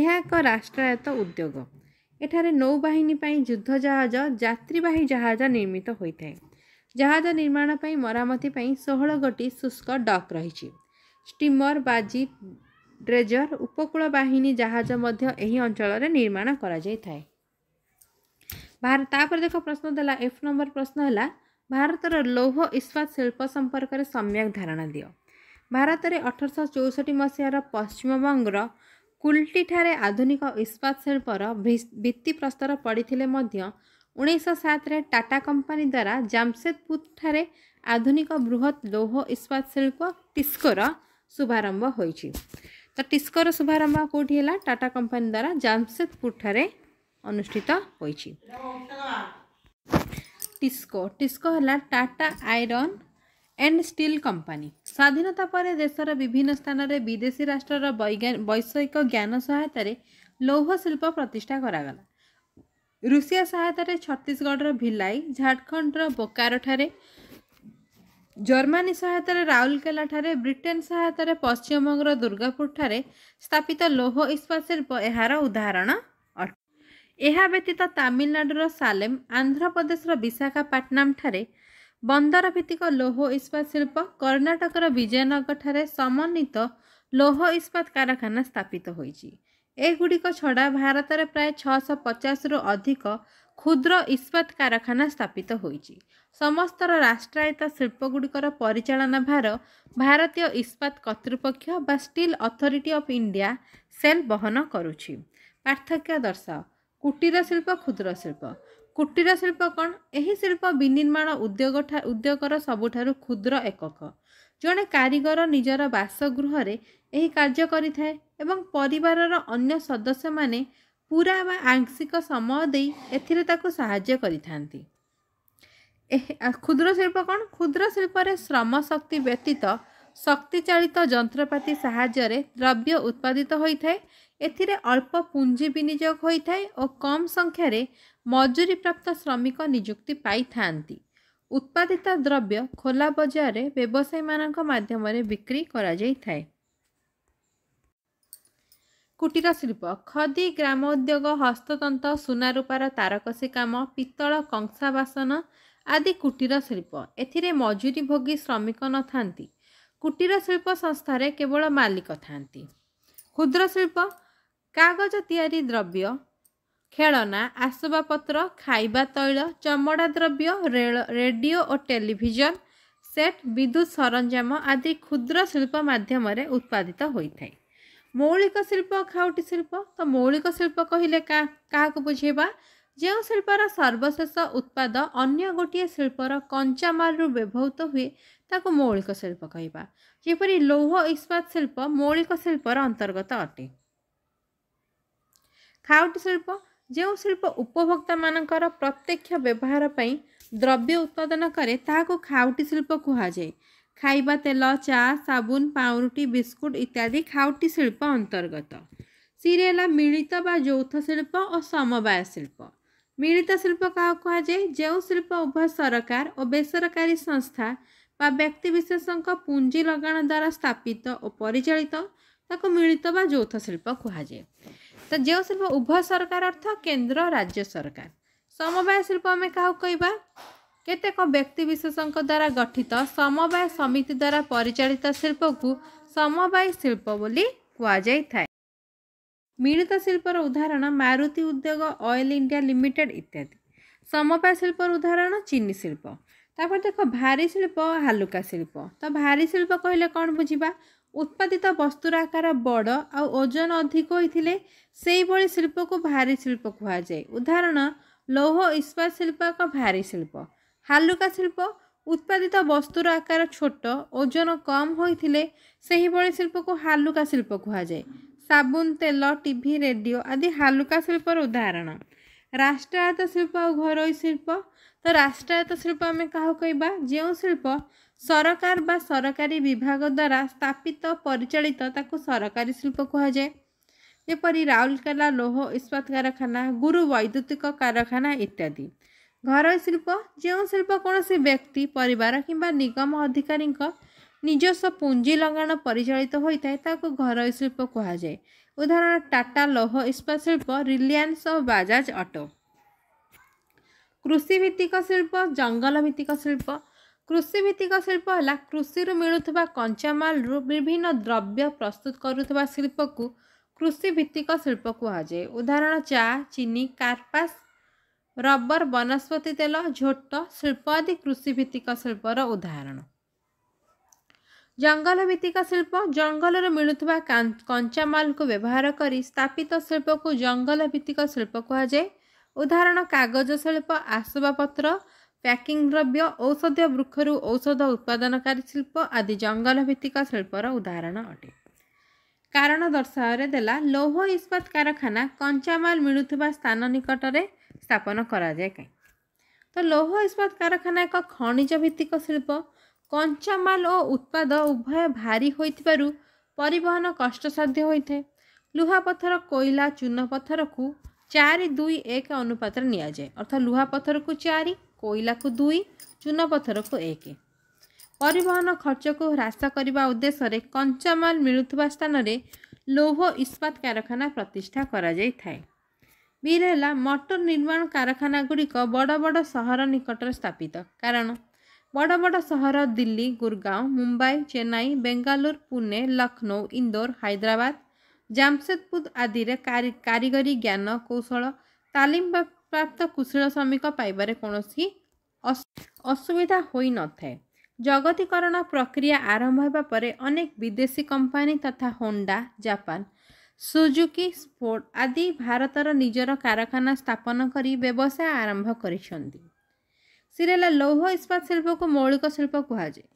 ଏହା ଏକ ରାଷ୍ଟ୍ରାୟତ୍ତ ଉଦ୍ୟୋଗ ଏଠାରେ ନୌବାହିନୀ ପାଇଁ ଯୁଦ୍ଧ ଜାହାଜ ଯାତ୍ରୀବାହୀ ଜାହାଜ ନିର୍ମିତ ହୋଇଥାଏ ଜାହାଜ ନିର୍ମାଣ ପାଇଁ ମରାମତି ପାଇଁ ଷୋହଳ ଗୋଟି ଶୁଷ୍କ ଡକ୍ ରହିଛି ଷ୍ଟିମର ବାଜି ଡ୍ରେଜର ଉପକୂଳ ବାହିନୀ ଜାହାଜ ମଧ୍ୟ ଏହି ଅଞ୍ଚଳରେ ନିର୍ମାଣ କରାଯାଇଥାଏ ଭାରତ ତାପରେ ଦେଖ ପ୍ରଶ୍ନ ଦେଲା ଏଫ୍ ନମ୍ବର ପ୍ରଶ୍ନ ହେଲା ଭାରତର ଲୌହ ଇସ୍ପାତ ଶିଳ୍ପ ସମ୍ପର୍କରେ ସମ୍ୟକ ଧାରଣା ଦିଅ ଭାରତରେ ଅଠରଶହ ଚଉଷଠି ମସିହାର ପଶ୍ଚିମବଙ୍ଗର କୁଲ୍ଟିଠାରେ ଆଧୁନିକ ଇସ୍ପାତ ଶିଳ୍ପର ଭିତ୍ତିପ୍ରସ୍ତର ପଡ଼ିଥିଲେ ମଧ୍ୟ ଉଣେଇଶହ ସାତରେ ଟାଟା କମ୍ପାନୀ ଦ୍ୱାରା ଜାମସେଦପୁରଠାରେ ଆଧୁନିକ ବୃହତ୍ ଲୌହ ଇସ୍ପାତ ଶିଳ୍ପ ଟିସ୍କୋର ଶୁଭାରମ୍ଭ ହୋଇଛି ତ ଟିସ୍କୋର ଶୁଭାରମ୍ଭ କେଉଁଠି ହେଲା ଟାଟା କମ୍ପାନୀ ଦ୍ୱାରା ଜାମସେଦପୁରଠାରେ ଅନୁଷ୍ଠିତ ହୋଇଛି ଟିସ୍କୋ ଟିସ୍କୋ ହେଲା Tata Iron and Steel Company ସ୍ୱାଧୀନତା ପରେ ଦେଶର ବିଭିନ୍ନ ସ୍ଥାନରେ ବିଦେଶୀ ରାଷ୍ଟ୍ରର ବୈଷୟିକ ଜ୍ଞାନ ସହାୟତାରେ ଲୌହ ଶିଳ୍ପ ପ୍ରତିଷ୍ଠା କରାଗଲା ରୁଷିଆ ସହାୟତାରେ ଛତିଶଗଡ଼ର ଭିଲାଇ ଝାଡ଼ଖଣ୍ଡର ବୋକାରୋଠାରେ ଜର୍ମାନୀ ସହାୟତାରେ ଠାରେ ବ୍ରିଟେନ୍ ସହାୟତାରେ ପଶ୍ଚିମବଙ୍ଗର ଦୁର୍ଗାପୁର ଠାରେ ସ୍ଥାପିତ ଲୌହ ଇସ୍ପାତ ଶିଳ୍ପ ଏହାର ଉଦାହରଣ ଅଟେ ଏହା ବ୍ୟତୀତ ତାମିଲନାଡ଼ୁର ସାଲେମ ଆନ୍ଧ୍ରପ୍ରଦେଶର ଠାରେ ବନ୍ଦର ଭିତ୍ତିକ ଲୌହ ଇସ୍ପାତ ଶିଳ୍ପ କର୍ଣ୍ଣାଟକର ବିଜୟନଗରଠାରେ ସମନ୍ୱିତ ଲୌହ ଇସ୍ପାତ କାରଖାନା ସ୍ଥାପିତ ହୋଇଛି ଏଗୁଡ଼ିକ ଛଡ଼ା ଭାରତରେ ପ୍ରାୟ ଛଅଶହ ପଚାଶରୁ ଅଧିକ କ୍ଷୁଦ୍ର ଇସ୍ପାତ କାରଖାନା ସ୍ଥାପିତ ହୋଇଛି ସମସ୍ତ ରାଷ୍ଟ୍ରାୟତ୍ତ ଗୁଡ଼ିକର ପରିଚାଳନା ଭାର ଭାରତୀୟ ଇସ୍ପାତ କର୍ତ୍ତୃପକ୍ଷ ବା Steel Authority of India SAIL ବହନ କରୁଛି ପାର୍ଥକ୍ୟ ଦର୍ଶାଅ କୁଟୀର ଶିଳ୍ପ କ୍ଷୁଦ୍ର ଶିଳ୍ପ କୁଟୀର ଶିଳ୍ପ କ'ଣ ଏହି ଶିଳ୍ପ ବିନିର୍ମାଣ ଉଦ୍ୟୋଗ ଉଦ୍ୟୋଗର ସବୁଠାରୁ କ୍ଷୁଦ୍ର ଏକକ ଜଣେ କାରିଗର ନିଜର ବାସଗୃହରେ ଏହି କାର୍ଯ୍ୟ କରିଥାଏ ଏବଂ ପରିବାରର ଅନ୍ୟ ସଦସ୍ୟମାନେ ପୁରା ବା ଆଂଶିକ ସମୟ ଦେଇ ଏଥିରେ ତାକୁ ସାହାଯ୍ୟ କରିଥାନ୍ତି କ୍ଷୁଦ୍ର ଶିଳ୍ପ କ'ଣ କ୍ଷୁଦ୍ର ଶିଳ୍ପରେ ଶ୍ରମ ଶକ୍ତି ବ୍ୟତୀତ ଶକ୍ତି ଚାଳିତ ଯନ୍ତ୍ରପାତି ସାହାଯ୍ୟରେ ଦ୍ରବ୍ୟ ଉତ୍ପାଦିତ ହୋଇଥାଏ ଏଥିରେ ଅଳ୍ପ ପୁଞ୍ଜି ବିନିଯୋଗ ହୋଇଥାଏ ଓ କମ୍ ସଂଖ୍ୟାରେ ମଜୁରୀପ୍ରାପ୍ତ ଶ୍ରମିକ ନିଯୁକ୍ତି ପାଇଥାନ୍ତି ଉତ୍ପାଦିତ ଦ୍ରବ୍ୟ ଖୋଲା ବଜାରରେ ବ୍ୟବସାୟୀମାନଙ୍କ ମାଧ୍ୟମରେ ବିକ୍ରି କରାଯାଇଥାଏ କୁଟୀର ଶିଳ୍ପ ଖଦି ଗ୍ରାମ ଉଦ୍ୟୋଗ ହସ୍ତତନ୍ତ ସୁନା ରୂପାର ତାରକସି କାମ ପିତ୍ତଳ କଂସା ବାସନ ଆଦି କୁଟୀର ଶିଳ୍ପ ଏଥିରେ ମଜୁରୀ ଭୋଗୀ ଶ୍ରମିକ ନଥାନ୍ତି କୁଟୀର ଶିଳ୍ପ ସଂସ୍ଥାରେ କେବଳ ମାଲିକ ଥାନ୍ତି କ୍ଷୁଦ୍ର ଶିଳ୍ପ କାଗଜ ତିଆରି ଦ୍ରବ୍ୟ ଖେଳନା ଆସବାବପତ୍ର ଖାଇବା ତୈଳ ଚମଡ଼ା ଦ୍ରବ୍ୟ ରେଳ ରେଡ଼ିଓ ଓ ଟେଲିଭିଜନ ସେଟ୍ ବିଦ୍ୟୁତ ସରଞ୍ଜାମ ଆଦି କ୍ଷୁଦ୍ର ଶିଳ୍ପ ମାଧ୍ୟମରେ ଉତ୍ପାଦିତ ହୋଇଥାଏ ମୌଳିକ ଶିଳ୍ପ ଖାଉଟି ଶିଳ୍ପ ତ ମୌଳିକ ଶିଳ୍ପ କହିଲେ କାହାକୁ ବୁଝେଇବା ଯେଉଁ ଶିଳ୍ପର ସର୍ବଶେଷ ଉତ୍ପାଦ ଅନ୍ୟ ଗୋଟିଏ ଶିଳ୍ପର କଞ୍ଚାମାଲରୁ ବ୍ୟବହୃତ ହୁଏ ତାକୁ ମୌଳିକ ଶିଳ୍ପ କହିବା ଯେପରି ଲୌହ ଇସ୍ପାତ ଶିଳ୍ପ ମୌଳିକ ଶିଳ୍ପର ଅନ୍ତର୍ଗତ ଅଟେ ଖାଉଟି ଶିଳ୍ପ ଯେଉଁ ଶିଳ୍ପ ଉପଭୋକ୍ତାମାନଙ୍କର ପ୍ରତ୍ୟକ୍ଷ ବ୍ୟବହାର ପାଇଁ ଦ୍ରବ୍ୟ ଉତ୍ପାଦନ କରେ ତାହାକୁ ଖାଉଟି ଶିଳ୍ପ କୁହାଯାଏ खाइबा तेल चा साबुन पाँरोटी बिस्कुट इत्यादि खाउटी शिल्प अन्तर्गत सिरिया मिलित बा जौथ शिल्प ओ समवाय शिल्प मिलित शिल्प कहाँ कुप्प उभय सरकार ओ बेसरकारी संस्था व्यक्ति व्यक्तिविशेषको पुँजी द्वारा स्थापित ओ परिचित त्यो मिलित वा जौथ शिल्प कुभ सरकार अर्थ केन्द्र राज्य सरकार समवाय शिल्प कहाँ क କେତେକ ବ୍ୟକ୍ତିବିଶେଷଙ୍କ ଦ୍ୱାରା ଗଠିତ ସମବାୟ ସମିତି ଦ୍ୱାରା ପରିଚାଳିତ ଶିଳ୍ପକୁ ସମବାୟ ଶିଳ୍ପ ବୋଲି କୁହାଯାଇଥାଏ ମିଳିତ ଶିଳ୍ପର ଉଦାହରଣ Maruti Udyog Oil India limited ଇତ୍ୟାଦି ସମବାୟ ଶିଳ୍ପର ଉଦାହରଣ ଚିନି ଶିଳ୍ପ ତାପରେ ଦେଖ ଭାରି ଶିଳ୍ପ ହାଲୁକା ଶିଳ୍ପ ତ ଭାରି ଶିଳ୍ପ କହିଲେ କ'ଣ ବୁଝିବା ଉତ୍ପାଦିତ ବସ୍ତୁର ଆକାର ବଡ଼ ଆଉ ଓଜନ ଅଧିକ ହୋଇଥିଲେ ସେହିଭଳି ଶିଳ୍ପକୁ ଭାରି ଶିଳ୍ପ କୁହାଯାଏ ଉଦାହରଣ ଲୌହ ଇସ୍ପାତ ଶିଳ୍ପ ଏକ ଭାରି ଶିଳ୍ପ ହାଲୁକା ଶିଳ୍ପ ଉତ୍ପାଦିତ ବସ୍ତୁର ଆକାର ଛୋଟ ଓଜନ କମ୍ ହୋଇଥିଲେ ସେହିଭଳି ଶିଳ୍ପକୁ ହାଲୁକା ଶିଳ୍ପ କୁହାଯାଏ ସାବୁନ ତେଲ ଟିଭି ରେଡ଼ିଓ ଆଦି ହାଲୁକା ଶିଳ୍ପର ଉଦାହରଣ ରାଷ୍ଟ୍ରାୟତ୍ତ ଶିଳ୍ପ ଆଉ ଘରୋଇ ଶିଳ୍ପ ତ ରାଷ୍ଟ୍ରାୟତ୍ତ ଶିଳ୍ପ ଆମେ କାହାକୁ କହିବା ଯେଉଁ ଶିଳ୍ପ ସରକାର ବା ସରକାରୀ ବିଭାଗ ଦ୍ୱାରା ସ୍ଥାପିତ ପରିଚାଳିତ ତାକୁ ସରକାରୀ ଶିଳ୍ପ କୁହାଯାଏ ଯେପରି ରାଉରକେଲା ଲୌହ ଇସ୍ପାତ କାରଖାନା ଗୁରୁ ବୈଦ୍ୟୁତିକ କାରଖାନା ଇତ୍ୟାଦି ଘରୋଇ ଶିଳ୍ପ ଯେଉଁ ଶିଳ୍ପ କୌଣସି ବ୍ୟକ୍ତି ପରିବାର କିମ୍ବା ନିଗମ ଅଧିକାରୀଙ୍କ ନିଜସ୍ୱ ପୁଞ୍ଜି ଲଗାଣ ପରିଚାଳିତ ହୋଇଥାଏ ତାକୁ ଘରୋଇ ଶିଳ୍ପ କୁହାଯାଏ ଉଦାହରଣ ଟାଟା ଲୌହ ଇସ୍ପାତ ଶିଳ୍ପ ରିଲିଆନ୍ସ ଓ ବାଜାଜ ଅଟୋ କୃଷିଭିତ୍ତିକ ଶିଳ୍ପ ଜଙ୍ଗଲ ଭିତ୍ତିକ ଶିଳ୍ପ କୃଷିଭିତ୍ତିକ ଶିଳ୍ପ ହେଲା କୃଷିରୁ ମିଳୁଥିବା କଞ୍ଚାମାଲରୁ ବିଭିନ୍ନ ଦ୍ରବ୍ୟ ପ୍ରସ୍ତୁତ କରୁଥିବା ଶିଳ୍ପକୁ କୃଷିଭିତ୍ତିକ ଶିଳ୍ପ କୁହାଯାଏ ଉଦାହରଣ ଚା ଚିନି କାର୍ପାସ ରବର ବନସ୍ପତି ତେଲ ଝୋଟ ଶିଳ୍ପ ଆଦି କୃଷି ଭିତ୍ତିକ ଶିଳ୍ପର ଉଦାହରଣ ଜଙ୍ଗଲ ଭିତ୍ତିକ ଶିଳ୍ପ ଜଙ୍ଗଲରୁ ମିଳୁଥିବା କଞ୍ଚାମାଲକୁ ବ୍ୟବହାର କରି ସ୍ଥାପିତ ଶିଳ୍ପକୁ ଜଙ୍ଗଲ ଭିତ୍ତିକ ଶିଳ୍ପ କୁହାଯାଏ ଉଦାହରଣ କାଗଜ ଶିଳ୍ପ ଆସବାବପତ୍ର ପ୍ୟାକିଂ ଦ୍ରବ୍ୟ ଔଷଧୀୟ ବୃକ୍ଷରୁ ଔଷଧ ଉତ୍ପାଦନକାରୀ ଶିଳ୍ପ ଆଦି ଜଙ୍ଗଲ ଭିତ୍ତିକ ଶିଳ୍ପର ଉଦାହରଣ ଅଟେ କାରଣ ଦର୍ଶାଇବାରେ ଦେଲା ଲୌହ ଇସ୍ପାତ କାରଖାନା କଞ୍ଚାମାଲ ମିଳୁଥିବା ସ୍ଥାନ ନିକଟରେ ସ୍ଥାପନ କରାଯାଏ କାହିଁ ତ ଲୌହ ଇସ୍ପାତ କାରଖାନା ଏକ ଖଣିଜ ଭିତ୍ତିକ ଶିଳ୍ପ କଞ୍ଚାମାଲ ଓ ଉତ୍ପାଦ ଉଭୟ ଭାରି ହୋଇଥିବାରୁ ପରିବହନ କଷ୍ଟସାଧ୍ୟ ହୋଇଥାଏ ଲୁହାପଥର କୋଇଲା ଚୁନ ପଥରକୁ ଚାରି ଦୁଇ ଏକ ଅନୁପାତରେ ନିଆଯାଏ ଅର୍ଥାତ୍ ଲୁହାପଥରକୁ ଚାରି କୋଇଲାକୁ ଦୁଇ ପଥରକୁ ଏକ ପରିବହନ ଖର୍ଚ୍ଚକୁ ହ୍ରାସ କରିବା ଉଦ୍ଦେଶ୍ୟରେ କଞ୍ଚାମାଲ ମିଳୁଥିବା ସ୍ଥାନରେ ଲୌହ ଇସ୍ପାତ କାରଖାନା ପ୍ରତିଷ୍ଠା କରାଯାଇଥାଏ ବିରେ ହେଲା ମଟର ନିର୍ମାଣ କାରଖାନା ଗୁଡ଼ିକ ବଡ଼ ବଡ଼ ସହର ନିକଟରେ ସ୍ଥାପିତ କାରଣ ବଡ଼ ବଡ଼ ସହର ଦିଲ୍ଲୀ ଗୁରଗାଓଁ ମୁମ୍ବାଇ ଚେନ୍ନାଇ ବେଙ୍ଗାଲୁରୁ ପୁନେ ଲକ୍ଷ୍ନୌ ଇନ୍ଦୋର ହାଇଦ୍ରାବାଦ ଜାମସେଦପୁର ଆଦିରେ କାରିଗରୀ ଜ୍ଞାନ କୌଶଳ ତାଲିମ ପ୍ରାପ୍ତ କୁଶଳ ଶ୍ରମିକ ପାଇବାରେ କୌଣସି ଅସୁବିଧା ହୋଇନଥାଏ ଜଗତୀକରଣ ପ୍ରକ୍ରିୟା ଆରମ୍ଭ ହେବା ପରେ ଅନେକ ବିଦେଶୀ କମ୍ପାନୀ ତଥା ହୋଣ୍ଡା ଜାପାନ ସୁଜୁକି ସ୍ପୋର୍ଟ ଆଦି ଭାରତର ନିଜର କାରଖାନା ସ୍ଥାପନ କରି ବ୍ୟବସାୟ ଆରମ୍ଭ କରିଛନ୍ତି ସିରେଲା ଲୌହ ଇସ୍ପାତ ଶିଳ୍ପକୁ ମୌଳିକ ଶିଳ୍ପ କୁହାଯାଏ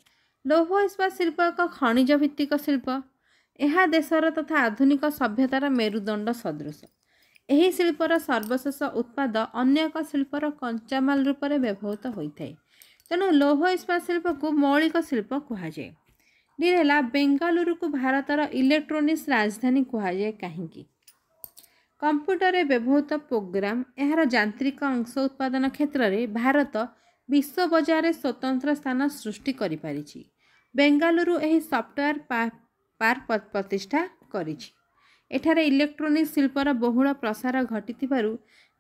ଲୌହ ଇସ୍ପାତ ଶିଳ୍ପ ଏକ ଖଣିଜ ଭିତ୍ତିକ ଶିଳ୍ପ ଏହା ଦେଶର ତଥା ଆଧୁନିକ ସଭ୍ୟତାର ମେରୁଦଣ୍ଡ ସଦୃଶ ଏହି ଶିଳ୍ପର ସର୍ବଶେଷ ଉତ୍ପାଦ ଅନ୍ୟ ଏକ ଶିଳ୍ପର କଞ୍ଚାମାଲ ରୂପରେ ବ୍ୟବହୃତ ହୋଇଥାଏ ତେଣୁ ଲୌହ ଇସ୍ପାତ ଶିଳ୍ପକୁ ମୌଳିକ ଶିଳ୍ପ କୁହାଯାଏ ଡିର୍ ହେଲା ବେଙ୍ଗାଲୁରୁକୁ ଭାରତର ଇଲେକ୍ଟ୍ରୋନିକ୍ସ ରାଜଧାନୀ କୁହାଯାଏ କାହିଁକି କମ୍ପ୍ୟୁଟରରେ ବ୍ୟବହୃତ ପ୍ରୋଗ୍ରାମ୍ ଏହାର ଯାନ୍ତ୍ରିକ ଅଂଶ ଉତ୍ପାଦନ କ୍ଷେତ୍ରରେ ଭାରତ ବିଶ୍ୱ ବଜାରରେ ସ୍ୱତନ୍ତ୍ର ସ୍ଥାନ ସୃଷ୍ଟି କରିପାରିଛି ବେଙ୍ଗାଲୁରୁ ଏହି ସଫ୍ଟୱେୟାର୍ ପାର୍କ ପ୍ରତିଷ୍ଠା କରିଛି ଏଠାରେ ଇଲେକ୍ଟ୍ରୋନିକ୍ସ ଶିଳ୍ପର ବହୁଳ ପ୍ରସାର ଘଟିଥିବାରୁ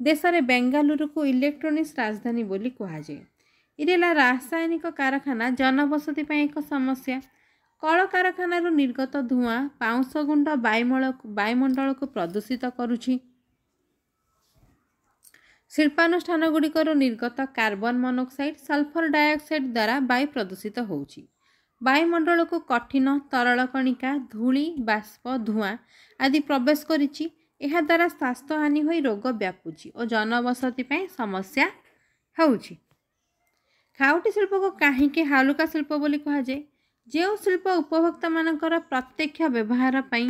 ଦେଶରେ ବେଙ୍ଗାଲୁରୁକୁ ଇଲେକ୍ଟ୍ରୋନିକ୍ସ ରାଜଧାନୀ ବୋଲି କୁହାଯାଏ ଇରେଲା ରାସାୟନିକ କାରଖାନା ଜନବସତି ପାଇଁ ଏକ ସମସ୍ୟା କଳକାରଖାନାରୁ ନିର୍ଗତ ଧୂଆଁ ପାଉଁଶ ଗୁଣ୍ଡ ବାୟୁମଳ ବାୟୁମଣ୍ଡଳକୁ ପ୍ରଦୂଷିତ କରୁଛି ଶିଳ୍ପାନୁଷ୍ଠାନ ଗୁଡ଼ିକରୁ ନିର୍ଗତ କାର୍ବନ ମନୋକ୍ସାଇଡ଼ ସଲଫର ଡାଇଅକ୍ସାଇଡ଼ ଦ୍ୱାରା ବାୟୁ ପ୍ରଦୂଷିତ ହେଉଛି ବାୟୁମଣ୍ଡଳକୁ କଠିନ ତରଳ କଣିକା ଧୂଳି ବାଷ୍ପ ଧୂଆଁ ଆଦି ପ୍ରବେଶ କରିଛି ଏହାଦ୍ୱାରା ସ୍ୱାସ୍ଥ୍ୟ ହାନି ହୋଇ ରୋଗ ବ୍ୟାପୁଛି ଓ ଜନବସତି ପାଇଁ ସମସ୍ୟା ହେଉଛି ଖାଉଟି ଶିଳ୍ପକୁ କାହିଁକି ହାଲୁକା ଶିଳ୍ପ ବୋଲି କୁହାଯାଏ ଯେଉଁ ଶିଳ୍ପ ଉପଭୋକ୍ତାମାନଙ୍କର ପ୍ରତ୍ୟକ୍ଷ ବ୍ୟବହାର ପାଇଁ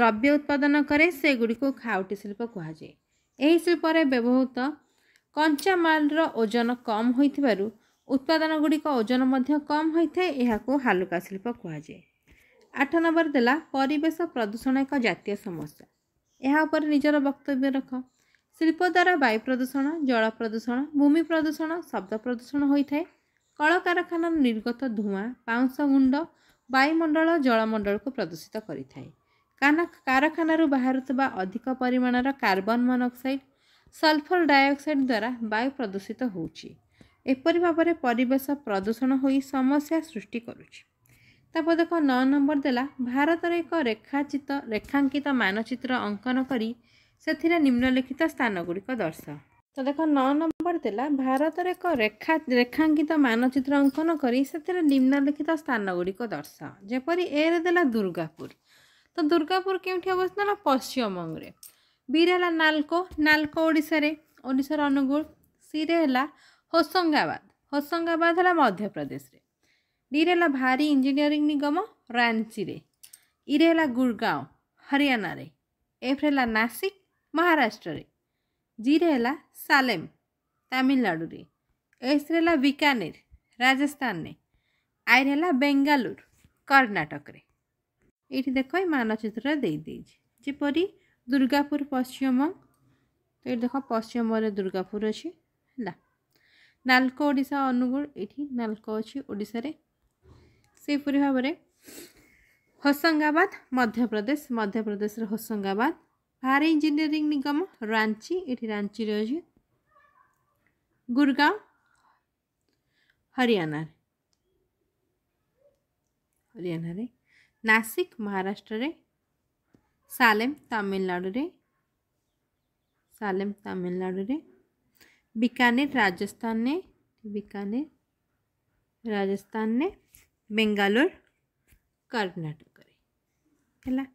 ଦ୍ରବ୍ୟ ଉତ୍ପାଦନ କରେ ସେଗୁଡ଼ିକୁ ଖାଉଟି ଶିଳ୍ପ କୁହାଯାଏ ଏହି ଶିଳ୍ପରେ ବ୍ୟବହୃତ କଞ୍ଚାମାଲର ଓଜନ କମ୍ ହୋଇଥିବାରୁ ଉତ୍ପାଦନଗୁଡ଼ିକ ଓଜନ ମଧ୍ୟ କମ୍ ହୋଇଥାଏ ଏହାକୁ ହାଲୁକା ଶିଳ୍ପ କୁହାଯାଏ ଆଠ ନମ୍ବର ଦେଲା ପରିବେଶ ପ୍ରଦୂଷଣ ଏକ ଜାତୀୟ ସମସ୍ୟା ଏହା ଉପରେ ନିଜର ବକ୍ତବ୍ୟ ରଖ ଶିଳ୍ପ ଦ୍ୱାରା ବାୟୁ ପ୍ରଦୂଷଣ ଜଳ ପ୍ରଦୂଷଣ ଭୂମି ପ୍ରଦୂଷଣ ଶବ୍ଦ ପ୍ରଦୂଷଣ ହୋଇଥାଏ କଳକାରଖାନାର ନିର୍ଗତ ଧୂଆଁ ପାଉଁଶ ଗୁଣ୍ଡ ବାୟୁମଣ୍ଡଳ ଜଳମଣ୍ଡଳକୁ ପ୍ରଦୂଷିତ କରିଥାଏ କାରଖାନାରୁ ବାହାରୁଥିବା ଅଧିକ ପରିମାଣର କାର୍ବନ ମନଅକ୍ସାଇଡ଼ ସଲଫର ଡାଇଅକ୍ସାଇଡ଼ ଦ୍ୱାରା ବାୟୁ ପ୍ରଦୂଷିତ ହେଉଛି ଏପରି ଭାବରେ ପରିବେଶ ପ୍ରଦୂଷଣ ହୋଇ ସମସ୍ୟା ସୃଷ୍ଟି କରୁଛି ତା ପଦକ ନଅ ନମ୍ବର ଦେଲା ଭାରତର ଏକ ରେଖାଚିତ ରେଖାଙ୍କିତ ମାନଚିତ୍ର ଅଙ୍କନ କରି ସେଥିରେ ନିମ୍ନଲିଖିତ ସ୍ଥାନ ଗୁଡ଼ିକ ଦର୍ଶାଅ ତ ଦେଖ ନଅ ନମ୍ବର ଥିଲା ଭାରତରେ ଏକ ରେଖା ରେଖାଙ୍କିତ ମାନଚିତ୍ର ଅଙ୍କନ କରି ସେଥିରେ ନିମ୍ନଲିଖିତ ସ୍ଥାନ ଗୁଡ଼ିକ ଦର୍ଶାଅ ଯେପରି ଏରେ ଦେଲା ଦୁର୍ଗାପୁର ତ ଦୁର୍ଗାପୁର କେଉଁଠି ଅବସ୍ଥିତ ହେଲା ପଶ୍ଚିମବଙ୍ଗରେ ବିରେ ହେଲା ନାଲକୋ ନାଲକୋ ଓଡ଼ିଶାରେ ଓଡ଼ିଶାର ଅନୁଗୁଳ ସିରେ ହେଲା ହୋସଙ୍ଗାବାଦ ହୋସଙ୍ଗାବାଦ ହେଲା ମଧ୍ୟପ୍ରଦେଶରେ ଡିରେ ହେଲା ଭାରି ଇଞ୍ଜିନିୟରିଂ ନିଗମ ରାଞ୍ଚିରେ ଇରେ e ହେଲା ଗୁରଗାଓଁ ହରିୟାଣାରେ ଏଫ୍ରେ ହେଲା ନାସିକ ମହାରାଷ୍ଟ୍ରରେ ଜିରେ ହେଲା ସାଲେମ ତାମିଲନାଡ଼ୁରେ ଏସ୍ରେ ହେଲା ବିକାନେର ରାଜସ୍ଥାନରେ ଆଇରେ ହେଲା ବେଙ୍ଗାଲୁର କର୍ଣ୍ଣାଟକରେ ଏଇଠି ଦେଖ ଏ ମାନଚିତ୍ରରେ ଦେଇଦେଇଛି ଯେପରି ଦୁର୍ଗାପୁର ପଶ୍ଚିମବଙ୍ଗ ତ ଏଇଠି ଦେଖ ପଶ୍ଚିମବଙ୍ଗରେ ଦୁର୍ଗାପୁର ଅଛି ହେଲା ନାଲକୋ ଓଡ଼ିଶା ଅନୁଗୁଳ ଏଇଠି ନାଲକୋ ଅଛି ଓଡ଼ିଶାରେ ସେହିପରି ଭାବରେ ହୋସଙ୍ଗାବାଦ ମଧ୍ୟପ୍ରଦେଶ ମଧ୍ୟପ୍ରଦେଶର ହୋସଙ୍ଗାବାଦ ભારે એન્જિનિયરિંગ નિગમ રાંચી એથી રાંચી રહ્યો છે ગુરગાંવ હરિયાણા હરિયાણા રે નાસિક મહારાષ્ટ્ર રે સાલેમ તમિલનાડુ રે સાલેમ तमिलनाडु रे बीकानेर राजस्थान ने बीकानेर राजस्थान ने बेंगालोर कर्नाटक रे है